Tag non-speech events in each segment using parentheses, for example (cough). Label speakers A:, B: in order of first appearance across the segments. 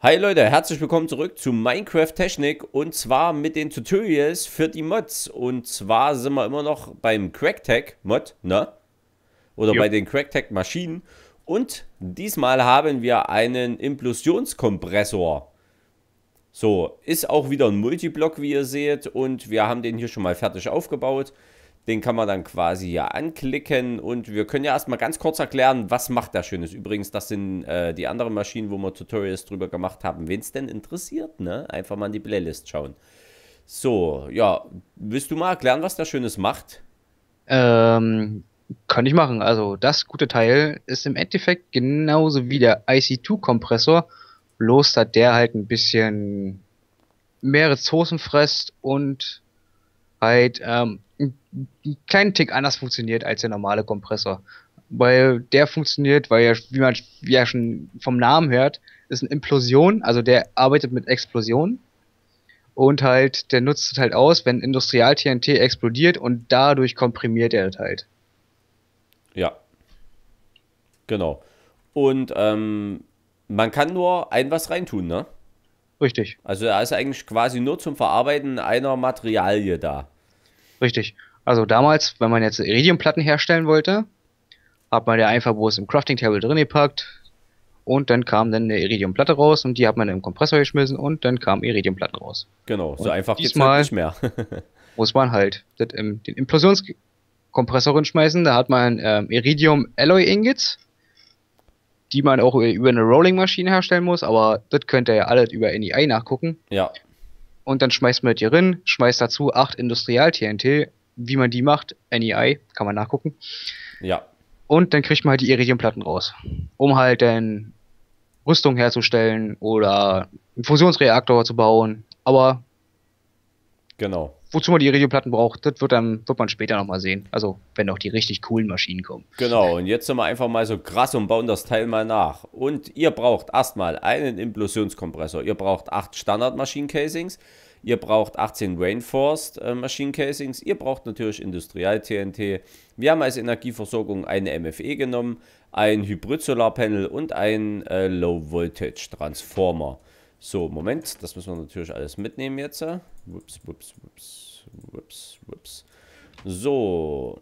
A: Hi Leute, herzlich willkommen zurück zu Minecraft Technik und zwar mit den Tutorials für die Mods. Und zwar sind wir immer noch beim Cracktech Mod, ne? Oder jo. bei den Cracktech Maschinen. Und diesmal haben wir einen Implosionskompressor. So, ist auch wieder ein Multiblock, wie ihr seht. Und wir haben den hier schon mal fertig aufgebaut. Den kann man dann quasi ja anklicken und wir können ja erstmal ganz kurz erklären, was macht der Schönes. Übrigens, das sind äh, die anderen Maschinen, wo wir Tutorials drüber gemacht haben. Wen es denn interessiert, ne? Einfach mal in die Playlist schauen. So, ja, willst du mal erklären, was der Schönes macht?
B: Ähm, kann ich machen. Also das gute Teil ist im Endeffekt genauso wie der IC2-Kompressor, bloß dass der halt ein bisschen mehr Ressourcen frisst und halt ähm, einen kleinen Tick anders funktioniert als der normale Kompressor. Weil der funktioniert, weil ja, wie man wie ja schon vom Namen hört, ist eine Implosion, also der arbeitet mit Explosionen. Und halt, der nutzt es halt aus, wenn Industrial-TNT explodiert und dadurch komprimiert er das halt.
A: Ja. Genau. Und ähm, man kann nur ein was reintun, ne? Richtig. Also er ist eigentlich quasi nur zum Verarbeiten einer Materialie da.
B: Richtig. Also damals, wenn man jetzt Iridiumplatten herstellen wollte, hat man ja einfach bloß im Crafting Table drin gepackt und dann kam dann eine Iridiumplatte raus und die hat man im Kompressor geschmissen und dann kamen Iridiumplatten raus. Genau, so und einfach diesmal halt nicht mehr. (laughs) muss man halt den Implosionskompressor reinschmeißen, da hat man ähm, Iridium Alloy Ingots, die man auch über eine Rolling Maschine herstellen muss, aber das könnt ihr ja alles über NEI nachgucken. Ja und dann schmeißt man die hier rein, schmeißt dazu 8 Industrial-TNT. Wie man die macht, NEI, kann man nachgucken. Ja. Und dann kriegt man halt die Iridiumplatten raus. Um halt dann Rüstung herzustellen oder einen Fusionsreaktor zu bauen. Aber Genau. Wozu man die Radioplatten braucht, das wird, dann, wird man später nochmal sehen. Also, wenn auch die richtig coolen Maschinen kommen.
A: Genau, und jetzt sind wir einfach mal so krass und bauen das Teil mal nach. Und ihr braucht erstmal einen Implosionskompressor. Ihr braucht acht standard maschinencasings Ihr braucht 18 Rainforest äh, Machine Casings, ihr braucht natürlich Industrial TNT. Wir haben als Energieversorgung eine MFE genommen, ein Hybrid Solar Panel und ein äh, Low Voltage Transformer. So, Moment, das müssen wir natürlich alles mitnehmen jetzt. Wups, wups, wups, wups, wups. So,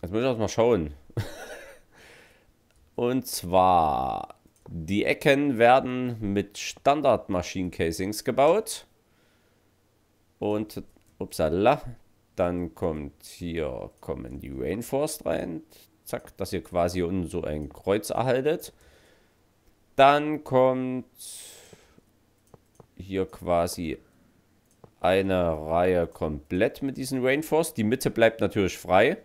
A: jetzt muss ich das mal schauen. (laughs) Und zwar, die Ecken werden mit Standard-Maschinen-Casings gebaut. Und, upsala, dann kommt hier, kommen die Rainforest rein. Zack, dass ihr quasi unten so ein Kreuz erhaltet. Dann kommt hier quasi eine Reihe komplett mit diesen Rainforce. Die Mitte bleibt natürlich frei.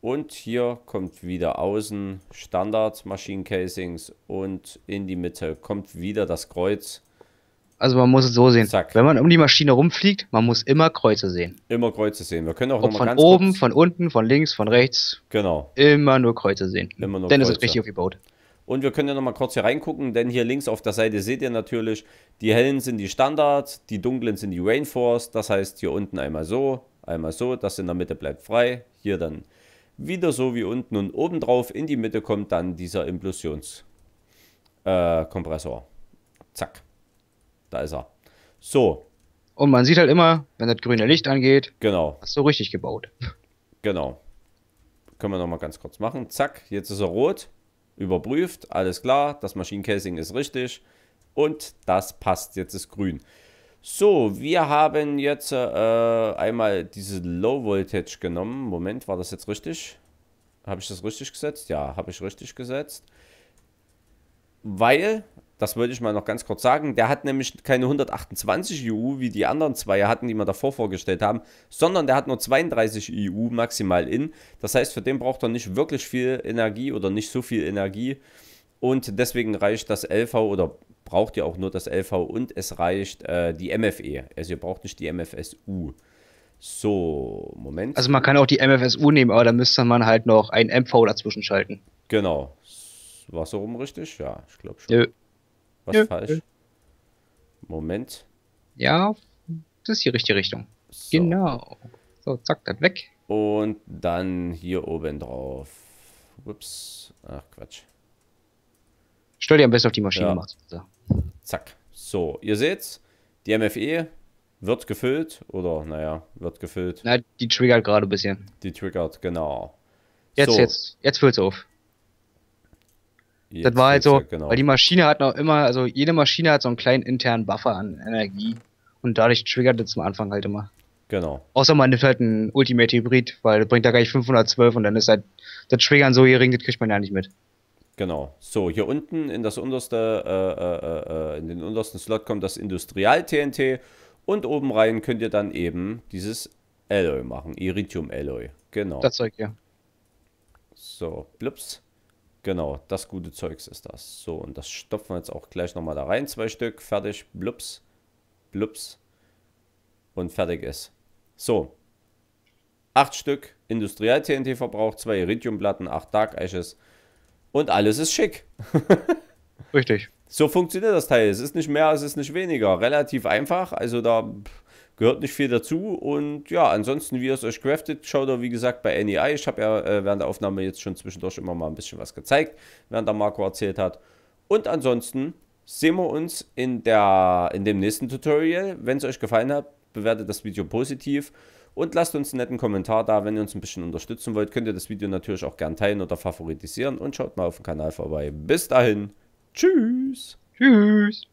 A: Und hier kommt wieder außen Standard Machine Casings und in die Mitte kommt wieder das Kreuz. Also man muss es so sehen. Zack. Wenn man um die Maschine rumfliegt,
B: man muss immer Kreuze sehen.
A: Immer Kreuze sehen. Wir können
B: auch Ob noch von oben, von unten, von links, von rechts. Genau. Immer nur Kreuze sehen. Immer nur Denn Kreuze. es ist richtig aufgebaut.
A: Und wir können ja nochmal kurz hier reingucken, denn hier links auf der Seite seht ihr natürlich, die hellen sind die Standards, die dunklen sind die Rainforce. Das heißt, hier unten einmal so, einmal so, das in der Mitte bleibt frei. Hier dann wieder so wie unten und oben drauf in die Mitte kommt dann dieser Implosionskompressor. Äh, Zack. Da ist er. So. Und man sieht halt immer, wenn das grüne Licht angeht, genau. hast du richtig gebaut. Genau. Können wir nochmal ganz kurz machen. Zack, jetzt ist er rot überprüft, alles klar, das Maschinencasing ist richtig und das passt, jetzt ist grün. So, wir haben jetzt äh, einmal diese Low Voltage genommen. Moment, war das jetzt richtig? Habe ich das richtig gesetzt? Ja, habe ich richtig gesetzt. Weil das wollte ich mal noch ganz kurz sagen. Der hat nämlich keine 128 EU, wie die anderen zwei hatten, die wir davor vorgestellt haben, sondern der hat nur 32 EU maximal in. Das heißt, für den braucht er nicht wirklich viel Energie oder nicht so viel Energie. Und deswegen reicht das LV oder braucht ihr auch nur das LV und es reicht äh, die MFE. Also ihr braucht nicht die MFSU. So, Moment. Also man
B: kann auch die MFSU nehmen, aber da müsste man halt noch
A: ein MV dazwischen schalten. Genau. War so rum richtig? Ja, ich glaube schon. Nö. Was Nö. falsch? Moment. Ja, das ist die richtige Richtung. So. Genau. So, zack, das weg. Und dann hier oben drauf. Ups. Ach, Quatsch.
B: Stell dir am besten auf die Maschine, ja. Mach's.
A: So. Zack. So, ihr seht's. Die MFE wird gefüllt. Oder, naja, wird gefüllt. Na, die triggert gerade ein bisschen. Die triggert, genau. Jetzt, so. jetzt.
B: Jetzt füllt's auf. Jetzt das war halt so, genau. weil die Maschine hat noch immer, also jede Maschine hat so einen kleinen internen Buffer an Energie. Und dadurch triggert das zum Anfang halt immer. Genau. Außer man nimmt halt ein Ultimate Hybrid, weil bringt da gleich 512 und dann ist halt das Triggern so gering, das kriegt man ja nicht mit.
A: Genau. So, hier unten in das unterste, äh, äh, äh, äh in den untersten Slot kommt das Industrial-TNT und oben rein könnt ihr dann eben dieses Alloy machen, Iridium-Alloy. Genau. Das Zeug, ja. So, blups. Genau, das gute Zeugs ist das. So, und das stopfen wir jetzt auch gleich nochmal da rein. Zwei Stück, fertig, blups, blups. Und fertig ist. So. Acht Stück Industrial-TNT verbraucht, zwei Iridiumplatten, acht Dark Ashes. Und alles ist schick. Richtig. So funktioniert das Teil. Es ist nicht mehr, es ist nicht weniger. Relativ einfach. Also da. Pff, gehört nicht viel dazu. Und ja, ansonsten, wie ihr es euch craftet, schaut ihr, wie gesagt, bei NEI. Ich habe ja äh, während der Aufnahme jetzt schon zwischendurch immer mal ein bisschen was gezeigt, während der Marco erzählt hat. Und ansonsten sehen wir uns in, der, in dem nächsten Tutorial. Wenn es euch gefallen hat, bewertet das Video positiv. Und lasst uns einen netten Kommentar da, wenn ihr uns ein bisschen unterstützen wollt, könnt ihr das Video natürlich auch gern teilen oder favoritisieren und schaut mal auf dem Kanal vorbei. Bis dahin, tschüss!
B: Tschüss!